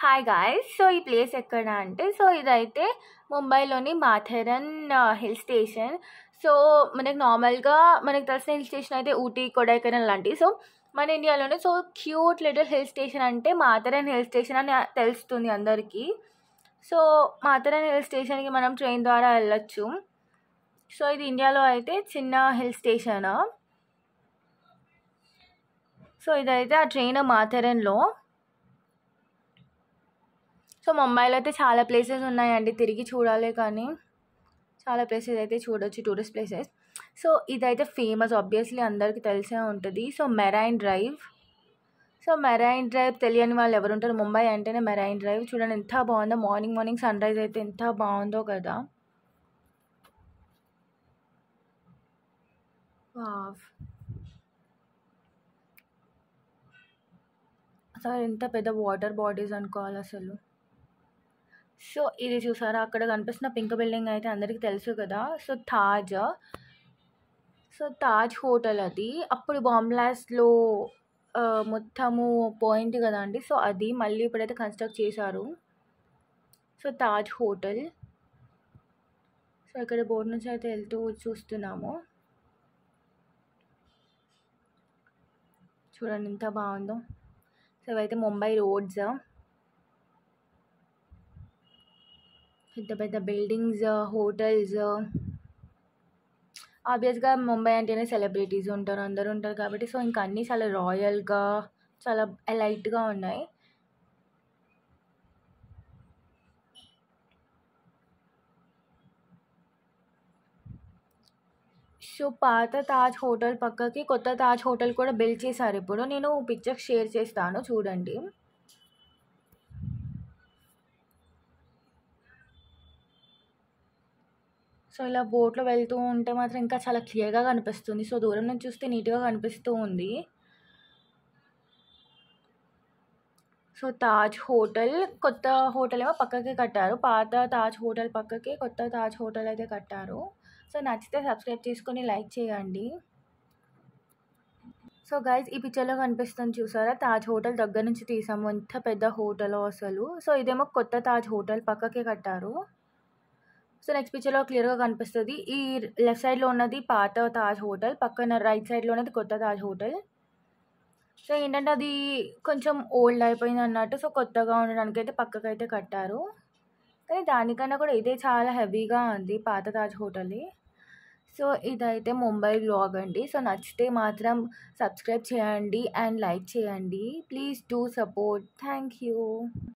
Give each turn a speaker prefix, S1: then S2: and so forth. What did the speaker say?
S1: hi guys so ఈ place ఎక్కడ అంటే సో ఇదైతే ముంబైలోని మాథెరన్ హిల్ స్టేషన్ సో మనకు నార్మల్గా మనకు తెలిసిన హిల్ స్టేషన్ అయితే ఊటీ కొడైకెనల్ లాంటివి సో మన ఇండియాలోనే so cute little hill station అంటే మాథెరన్ హిల్ స్టేషన్ అని తెలుస్తుంది అందరికీ సో మాథెరన్ హిల్ స్టేషన్కి మనం ట్రైన్ ద్వారా వెళ్ళొచ్చు సో ఇది ఇండియాలో అయితే చిన్న హిల్ స్టేషన్ సో ఇదైతే ఆ ట్రైన్ మాథెరన్లో సో ముంబైలో అయితే చాలా ప్లేసెస్ ఉన్నాయండి తిరిగి చూడాలి కానీ చాలా ప్లేసెస్ అయితే చూడొచ్చు టూరిస్ట్ ప్లేసెస్ సో ఇదైతే ఫేమస్ ఆబ్వియస్లీ అందరికీ తెలిసే ఉంటుంది so Marine Drive so Marine Drive తెలియని వాళ్ళు ఎవరు ఉంటారు ముంబై అంటేనే మెరైన్ డ్రైవ్ చూడండి ఎంత బాగుందో మార్నింగ్ మార్నింగ్ సన్ రైజ్ అయితే ఎంత బాగుందో కదా అసలు ఎంత పెద్ద వాటర్ బాడీస్ అనుకోవాలి అసలు సో ఇది చూసారా అక్కడ కనిపిస్తున్న పింక్ బిల్డింగ్ అయితే అందరికీ తెలుసు కదా so Taj so Taj hotel అది అప్పుడు బాంబ్లాస్లో మొత్తము పోయింది కదా అండి సో అది మళ్ళీ ఇప్పుడైతే కన్స్ట్రక్ట్ చేశారు సో తాజ్ హోటల్ సో ఇక్కడ బోర్డు నుంచి అయితే వెళ్తూ చూస్తున్నాము చూడండి ఎంత బాగుందో సో ఇవైతే ముంబై రోడ్స్ పెద్ద పెద్ద బిల్డింగ్స్ హోటల్స్ ఆబ్వియస్గా ముంబై అంటేనే సెలబ్రిటీస్ ఉంటారు అందరూ ఉంటారు కాబట్టి సో ఇంకా అన్నీ చాలా రాయల్గా చాలా ఎలైట్గా ఉన్నాయి సో పాత తాజ్ హోటల్ పక్కకి కొత్త తాజ్ హోటల్ కూడా బిల్డ్ చేశారు ఇప్పుడు నేను పిక్చర్స్ షేర్ చేస్తాను చూడండి సో ఇలా బోట్లో వెళ్తూ ఉంటే మాత్రం ఇంకా చాలా క్లియర్గా కనిపిస్తుంది సో దూరం నుంచి చూస్తే నీట్గా కనిపిస్తూ ఉంది సో తాజ్ హోటల్ కొత్త హోటల్ ఏమో పక్కకి కట్టారు పాత తాజ్ హోటల్ పక్కకి కొత్త తాజ్ హోటల్ అయితే కట్టారు సో నచ్చితే సబ్స్క్రైబ్ చేసుకొని లైక్ చేయండి సో గైజ్ ఈ పిక్చర్లో కనిపిస్తుంది చూసారా తాజ్ హోటల్ దగ్గర నుంచి తీసాము ఎంత పెద్ద హోటల్ అసలు సో ఇదేమో కొత్త తాజ్ హోటల్ పక్కకే కట్టారు సో నెక్స్ట్ పిక్చర్లో క్లియర్గా కనిపిస్తుంది ఈ లెఫ్ట్ సైడ్లో ఉన్నది పాత తాజ్ హోటల్ పక్కన రైట్ సైడ్లో ఉన్నది కొత్త తాజ్ హోటల్ సో ఏంటంటే అది కొంచెం ఓల్డ్ అయిపోయింది అన్నట్టు సో కొత్తగా ఉండడానికి అయితే పక్కకైతే కట్టారు కానీ దానికన్నా కూడా ఇదే చాలా హెవీగా ఉంది పాత తాజ్ హోటల్ సో ఇదైతే ముంబై బ్లాగ్ అండి సో నచ్చితే మాత్రం సబ్స్క్రైబ్ చేయండి అండ్ లైక్ చేయండి please do support thank you